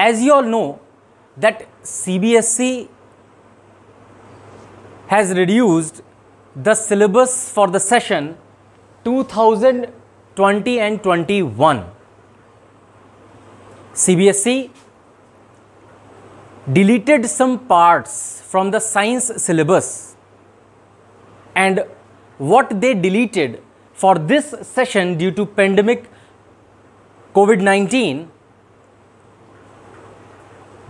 As you all know that CBSE has reduced the syllabus for the session 2020 and 21. CBSE deleted some parts from the science syllabus and what they deleted for this session due to pandemic COVID-19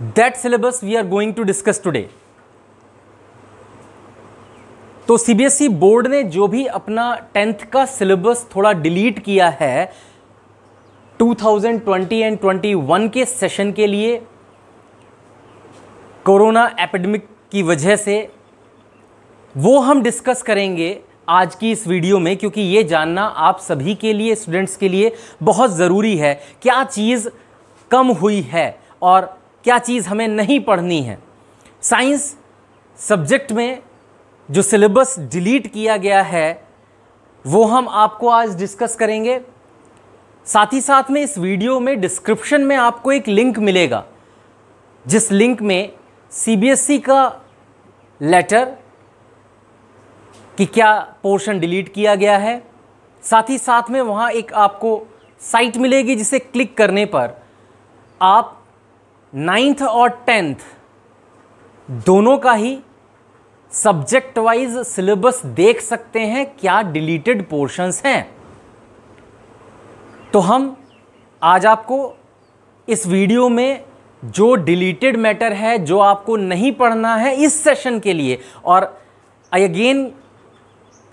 that syllabus we are going to discuss today तो CBSE board e ने जो भी अपना tenth का syllabus थोड़ा delete किया है 2020 and 21 के सेशन के लिए कोरोना एपिडेमिक की वजह से वो हम डिस्कस करेंगे आज की इस वीडियो में क्योंकि ये जानना आप सभी के लिए स्टूडेंट्स के लिए बहुत ज़रूरी है क्या चीज़ कम हुई है और क्या चीज़ हमें नहीं पढ़नी है साइंस सब्जेक्ट में जो सिलेबस डिलीट किया गया है वो हम आपको आज डिस्कस करेंगे साथ ही साथ में इस वीडियो में डिस्क्रिप्शन में आपको एक लिंक मिलेगा जिस लिंक में सीबीएसई e का लेटर कि क्या पोर्शन डिलीट किया गया है साथ ही साथ में वहाँ एक आपको साइट मिलेगी जिसे क्लिक करने पर आप नाइन्थ और टेंथ दोनों का ही सब्जेक्ट वाइज सिलेबस देख सकते हैं क्या डिलीटेड पोर्शंस हैं तो हम आज आपको इस वीडियो में जो डिलीटेड मैटर है जो आपको नहीं पढ़ना है इस सेशन के लिए और आई अगेन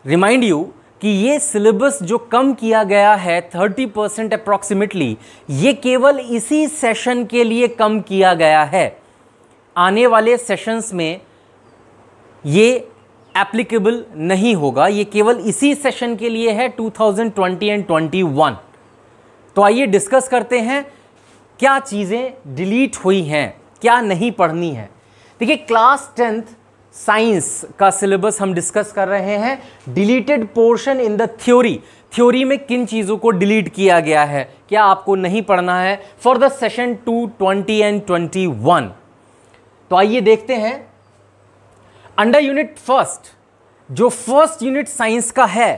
रिमाइंड यू कि ये सिलेबस जो कम किया गया है 30 परसेंट अप्रॉक्सीमेटली ये केवल इसी सेशन के लिए कम किया गया है आने वाले सेशंस में ये एप्लीकेबल नहीं होगा ये केवल इसी सेशन के लिए है 2020 एंड 21 तो आइए डिस्कस करते हैं क्या चीज़ें डिलीट हुई हैं क्या नहीं पढ़नी है देखिए क्लास टेंथ साइंस का सिलेबस हम डिस्कस कर रहे हैं deleted portion in the theory theory में किन चीज़ों को डिलीट किया गया है क्या आपको नहीं पढ़ना है for the session two twenty and twenty one तो आइए देखते हैं अंडर यूनिट फर्स्ट जो फर्स्ट यूनिट साइंस का है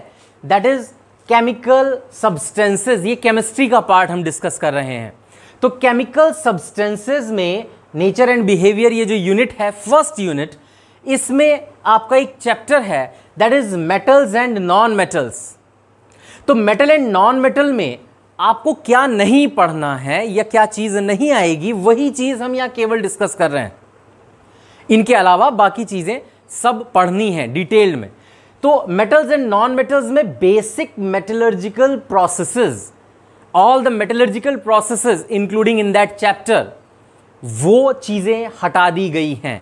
दैट इज़ केमिकल सब्सटेंसेस ये केमिस्ट्री का पार्ट हम डिस्कस कर रहे हैं तो केमिकल सब्सटेंसेस में नेचर एंड बिहेवियर ये जो यूनिट है फर्स्ट यूनिट इसमें आपका एक चैप्टर है that is metals and non metals तो मेटल एंड नॉन मेटल में आपको क्या नहीं पढ़ना है या क्या चीज़ नहीं आएगी वही चीज़ हम यहां केवल डिस्कस कर रहे हैं इनके अलावा बाकी चीज़ें सब पढ़नी है डिटेल में तो मेटल्स एंड नॉन मेटल्स में basic metallurgical processes all the metallurgical processes including in that chapter वो चीज़ें हटा दी गई हैं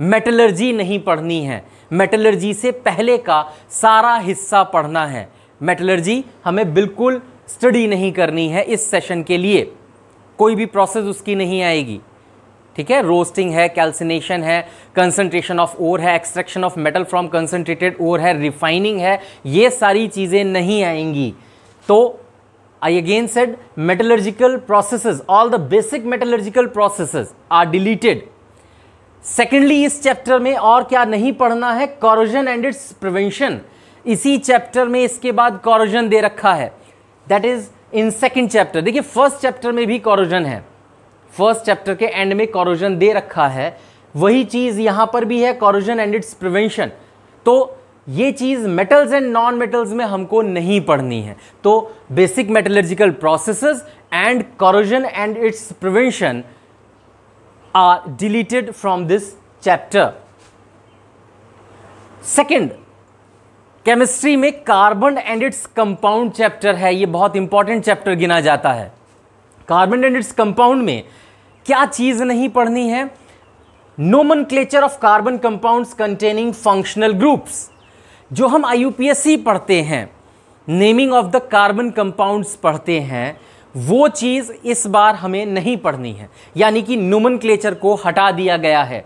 मेटलर्जी नहीं पढ़नी है मेटलर्जी से पहले का सारा हिस्सा पढ़ना है मेटलर्जी हमें बिल्कुल स्टडी नहीं करनी है इस सेशन के लिए कोई भी प्रोसेस उसकी नहीं आएगी ठीक है रोस्टिंग है कैल्सिनेशन है कंसनट्रेशन ऑफ ओर है extraction of metal from concentrated ore है रिफाइनिंग है ये सारी चीज़ें नहीं आएंगी तो I again said metallurgical processes all the basic metallurgical processes are deleted secondly इस चैप्टर में और क्या नहीं पढ़ना है कॉरोजन एंड इट्स प्रिवेंशन इसी चैप्टर में इसके बाद कॉरोजन दे रखा है that is in second chapter देखिए फर्स्ट चैप्टर में भी कॉरोजन है फर्स्ट चैप्टर के एंड में कॉरोजन दे रखा है वही चीज़ यहां पर भी है कॉरोजन एंड इट्स प्रिवेंशन तो ये चीज़ मेटल्स एंड नॉन मेटल्स में हमको नहीं पढ़नी है तो basic metallurgical processes and corrosion and its prevention are deleted from this chapter. Second, chemistry में carbon and its compound chapter है ये बहुत इंपॉर्टेंट चैप्टर गिना जाता है कार्बन एंड इट्स कंपाउंड में क्या चीज़ नहीं पढ़नी है nomenclature of carbon compounds containing functional groups जो हम आई पढ़ते हैं naming of the carbon compounds पढ़ते हैं वो चीज़ इस बार हमें नहीं पढ़नी है यानी कि नोमन को हटा दिया गया है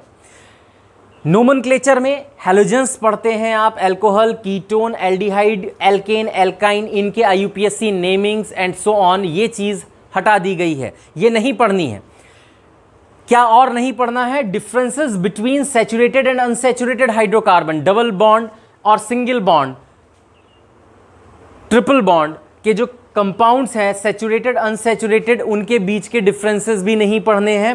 नोमन में हेलोजेंस पढ़ते हैं आप alcohol ketone aldehyde alkane alkyne इनके आई नेमिंग्स एंड सो ऑन ये चीज़ हटा दी गई है ये नहीं पढ़नी है क्या और नहीं पढ़ना है differences between saturated and unsaturated hydrocarbon double bond और सिंगल बॉन्ड ट्रिपल बॉन्ड के जो कंपाउंड्स हैं सेचूरेटेड अनसेचूरेटेड उनके बीच के डिफरेंसेस भी नहीं पढ़ने हैं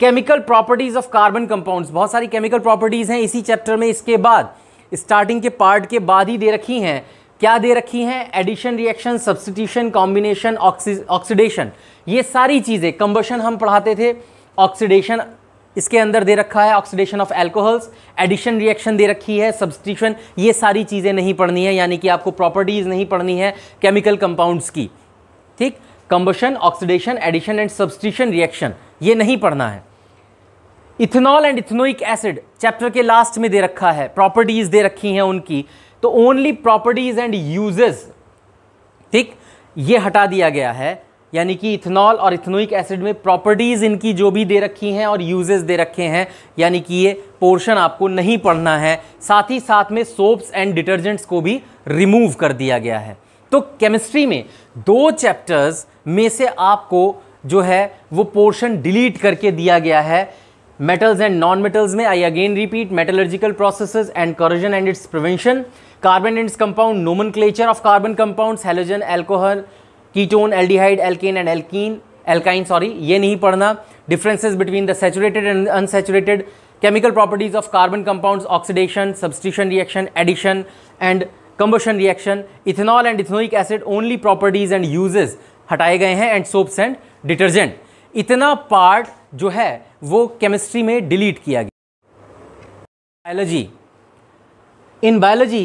chemical properties of carbon compounds बहुत सारी केमिकल प्रॉपर्टीज़ हैं इसी चैप्टर में इसके बाद स्टार्टिंग के पार्ट के बाद ही दे रखी हैं क्या दे रखी हैं addition reaction substitution combination oxidation ये सारी चीज़ें कंबशन हम पढ़ाते थे ऑक्सीडेशन इसके अंदर दे रखा है oxidation of alcohols addition reaction दे रखी है सब्सटीट्यूशन ये सारी चीज़ें नहीं पढ़नी है यानी कि आपको प्रॉपर्टीज़ नहीं पढ़नी है केमिकल कंपाउंड्स की ठीक combustion oxidation addition and substitution reaction ये नहीं पढ़ना है ethanol and ethanoic acid chapter के लास्ट में दे रखा है प्रॉपर्टीज़ दे रखी हैं उनकी तो ओनली प्रॉपर्टीज़ एंड यूजेस ठीक ये हटा दिया गया है यानी कि इथेनॉल और इथेनोइक एसिड में प्रॉपर्टीज़ इनकी जो भी दे रखी हैं और यूजेस दे रखे हैं यानी कि ये पोर्शन आपको नहीं पढ़ना है साथ ही साथ में सोप्स एंड डिटर्जेंट्स को भी रिमूव कर दिया गया है तो केमिस्ट्री में दो चैप्टर्स में से आपको जो है वो पोर्शन डिलीट करके दिया गया है मेटल्स एंड नॉन मेटल्स में I again repeat metallurgical process and corrosion and its prevention carbon and compound nomenclature of carbon compound halogen alcohol ketone aldehyde alkane and alkene alkyne sorry ये नहीं पढ़ना differences between the saturated and unsaturated chemical properties of carbon compounds oxidation substitution reaction addition and combustion reaction ethanol and ethanoic acid only properties and uses हटाए गए हैं and soaps and detergent इतना part जो है वो chemistry में delete किया गया biology in biology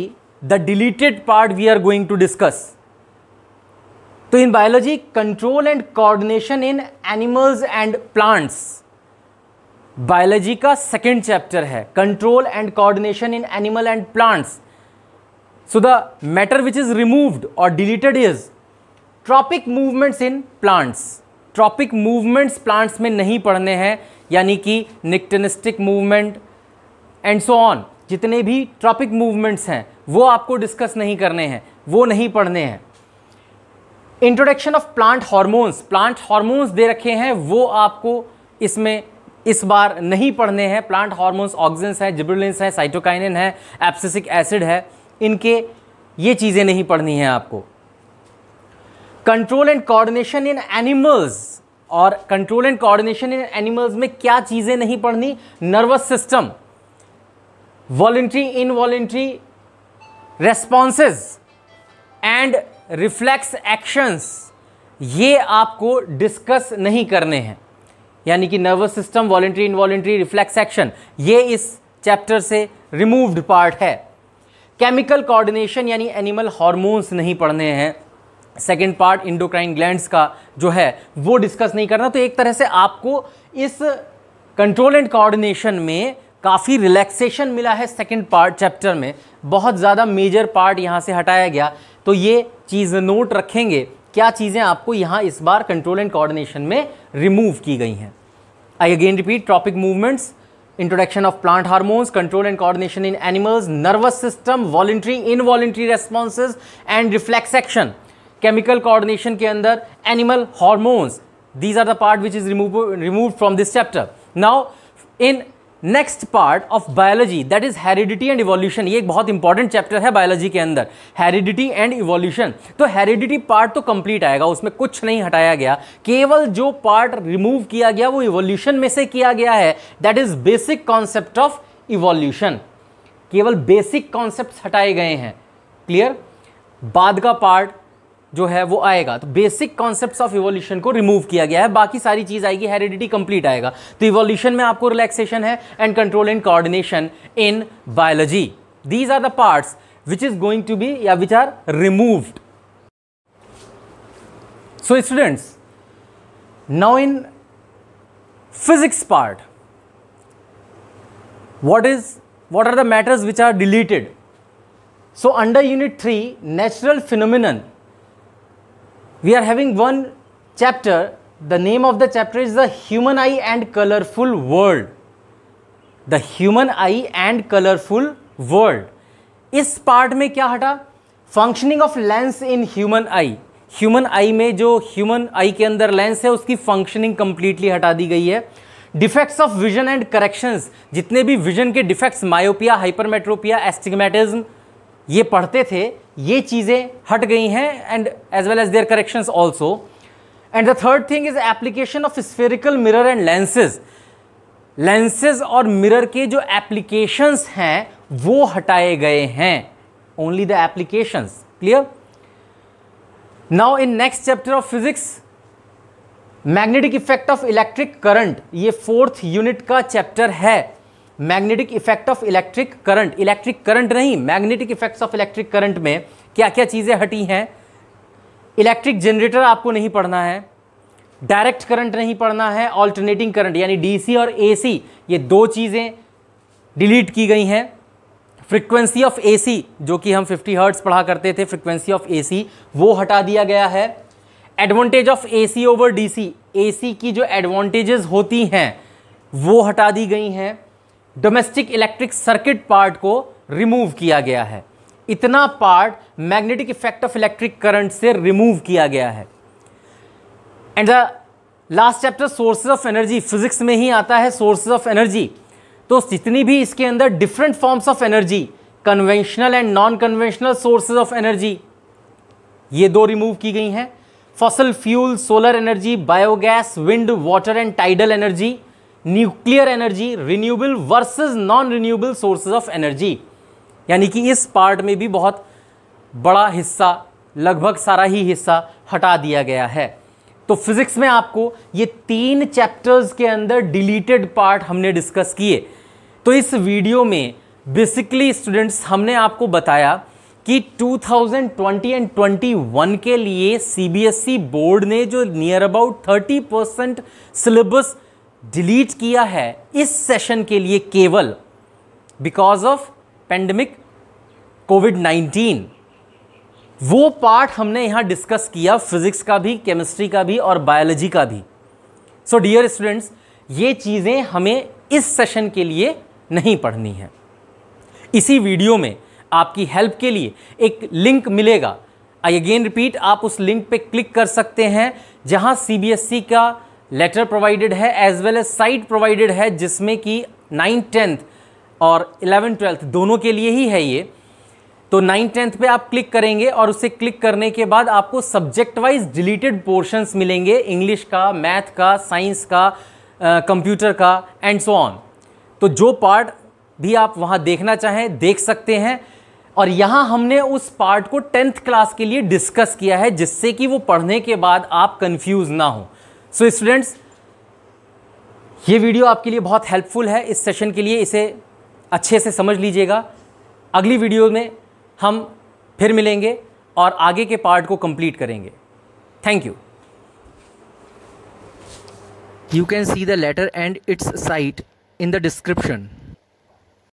the deleted part we are going to discuss तो in biology control and coordination in animals and plants biology का सेकेंड चैप्टर है control and coordination in animal and plants so the matter which is removed और deleted is tropic movements in plants tropic movements plants में नहीं पढ़ने हैं यानी कि nyctinastic movement and so on जितने भी ट्रॉपिक मूवमेंट्स हैं वो आपको डिस्कस नहीं करने हैं वो नहीं पढ़ने हैं introduction of plant hormones plant hormones दे रखे हैं वो आपको इसमें इस बार नहीं पढ़ने हैं प्लांट हार्मोन्स ऑक्सीजन्स हैं जिब्रोलिन्स हैं साइटोकाइनिन है एप्सिसिक एसिड है इनके ये चीज़ें नहीं पढ़नी हैं आपको control and coordination in animals और control and coordination in animals में क्या चीज़ें नहीं पढ़नी nervous system voluntary involuntary responses and reflex actions ये आपको डिस्कस नहीं करने हैं यानी कि nervous system voluntary involuntary reflex action ये इस चैप्टर से रिमूव्ड पार्ट है केमिकल कोऑर्डिनेशन यानी एनिमल हार्मोन्स नहीं पढ़ने हैं सेकेंड पार्ट इंडोक्राइन ग्लैंड्स का जो है वो डिस्कस नहीं करना तो एक तरह से आपको इस कंट्रोल एंड कोऑर्डिनेशन में काफ़ी रिलैक्सेशन मिला है सेकंड पार्ट चैप्टर में बहुत ज़्यादा मेजर पार्ट यहाँ से हटाया गया तो ये चीज़ नोट रखेंगे क्या चीज़ें आपको यहाँ इस बार कंट्रोल एंड कोऑर्डिनेशन में रिमूव की गई हैं I again repeat tropic movements introduction of plant hormones control and coordination in animals nervous system voluntary involuntary responses and reflex action chemical coordination के अंदर animal hormones these are the part which is remove remove from this chapter now in next part of biology that is heredity and evolution ये एक बहुत important chapter है biology के अंदर heredity and evolution तो heredity part तो complete आएगा उसमें कुछ नहीं हटाया गया केवल जो पार्ट रिमूव किया गया वो इवोल्यूशन में से किया गया है that is basic concept of evolution केवल बेसिक कॉन्सेप्ट हटाए गए हैं क्लियर बाद का पार्ट जो है वो आएगा तो बेसिक कॉन्सेप्ट्स ऑफ इवोल्यूशन को रिमूव किया गया है बाकी सारी चीज़ आएगी हेरिडिटी कंप्लीट आएगा तो इवोल्यूशन में आपको रिलैक्सेशन है and control and coordination in biology these are the parts which is going to be या which are removed so students now in physics part what is what are the matters which are deleted so under unit three natural phenomenon we are having one chapter the name of the chapter is the human eye and colourful world the human eye and colourful world इस part में क्या हटा functioning of lens in human eye human eye में जो human आई के अंदर lens है उसकी फंक्शनिंग कंप्लीटली हटा दी गई है defects of vision and corrections जितने भी विजन के डिफेक्ट्स मायोपिया हाइपरमेट्रोपिया एस्टिग्मेटिज्म ये पढ़ते थे ये चीज़ें हट गई हैं and as well as their correction also and the third thing is application of spherical mirror and lenses lenses और मिरर के जो एप्लीकेशंस हैं वो हटाए गए हैं only the applications clear now in next chapter of physics magnetic effect of electric current ये fourth unit का चैप्टर है magnetic effect of electric current electric current नहीं magnetic effects of electric current में क्या क्या चीज़ें हटी हैं इलेक्ट्रिक जनरेटर आपको नहीं पढ़ना है डायरेक्ट करंट नहीं पढ़ना है ऑल्टरनेटिंग करंट यानी डीसी और एसी ये दो चीज़ें डिलीट की गई हैं फ्रिक्वेंसी ऑफ एसी जो कि हम 50 हर्ट्स पढ़ा करते थे फ्रिक्वेंसी ऑफ एसी वो हटा दिया गया है advantage of AC over DC AC की जो एडवांटेजेस होती हैं वो हटा दी गई हैं डोमेस्टिक इलेक्ट्रिक सर्किट पार्ट को रिमूव किया गया है इतना part magnetic effect of electric current से रिमूव किया गया है and the last chapter sources of energy physics में ही आता है सोर्सेज ऑफ एनर्जी तो जितनी भी इसके अंदर different forms of energy conventional and non conventional sources of energy ये दो रिमूव की गई हैं fossil fuel solar energy biogas wind water and tidal energy nuclear energy renewable versus non renewable sources of energy यानी कि इस part में भी बहुत बड़ा हिस्सा लगभग सारा ही हिस्सा हटा दिया गया है तो फिज़िक्स में आपको ये तीन चैप्टर्स के अंदर डिलीटेड पार्ट हमने डिस्कस किए तो इस वीडियो में बेसिकली स्टूडेंट्स हमने आपको बताया कि 2020 एंड 21 के लिए सीबीएसई बोर्ड e ने जो near about 30 percent syllabus delete किया है इस सेशन के लिए केवल बिकॉज ऑफ पेंडेमिक कोविड 19 वो पार्ट हमने यहाँ डिस्कस किया फिजिक्स का भी केमिस्ट्री का भी और बायोलॉजी का भी सो डियर स्टूडेंट्स ये चीज़ें हमें इस सेशन के लिए नहीं पढ़नी है इसी वीडियो में आपकी हेल्प के लिए एक लिंक मिलेगा आई अगेन रिपीट आप उस लिंक पे क्लिक कर सकते हैं जहाँ सी e का लेटर प्रोवाइडेड है as well as site provided है जिसमें कि नाइन टेंथ और इलेवन ट्वेल्थ दोनों के लिए ही है ये तो नाइन टेंथ पे आप क्लिक करेंगे और उसे क्लिक करने के बाद आपको सब्जेक्ट वाइज डिलीटेड पोर्शंस मिलेंगे इंग्लिश का मैथ का साइंस का कंप्यूटर का एंड सो ऑन तो जो पार्ट भी आप वहाँ देखना चाहें देख सकते हैं और यहाँ हमने उस पार्ट को टेंथ क्लास के लिए डिस्कस किया है जिससे कि वो पढ़ने के बाद आप कंफ्यूज ना हो सो स्टूडेंट्स ये वीडियो आपके लिए बहुत हेल्पफुल है इस सेशन के लिए इसे अच्छे से समझ लीजिएगा अगली वीडियो में हम फिर मिलेंगे और आगे के पार्ट को कंप्लीट करेंगे thank you you can see the letter and its site in the description